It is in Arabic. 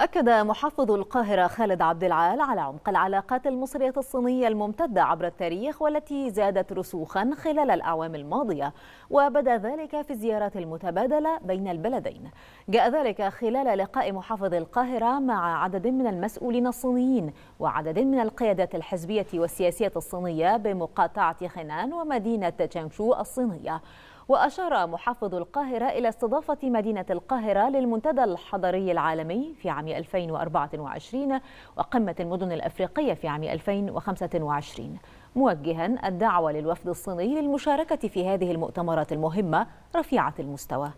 أكد محافظ القاهرة خالد عبد العال على عمق العلاقات المصرية الصينية الممتدة عبر التاريخ والتي زادت رسوخا خلال الأعوام الماضية وبدا ذلك في الزيارات المتبادلة بين البلدين جاء ذلك خلال لقاء محافظ القاهرة مع عدد من المسؤولين الصينيين وعدد من القيادات الحزبية والسياسية الصينية بمقاطعة خنان ومدينة تشانشو الصينية وأشار محافظ القاهرة إلى استضافة مدينة القاهرة للمنتدى الحضري العالمي في عام 2024 وقمة المدن الأفريقية في عام 2025 موجها الدعوة للوفد الصيني للمشاركة في هذه المؤتمرات المهمة رفيعة المستوى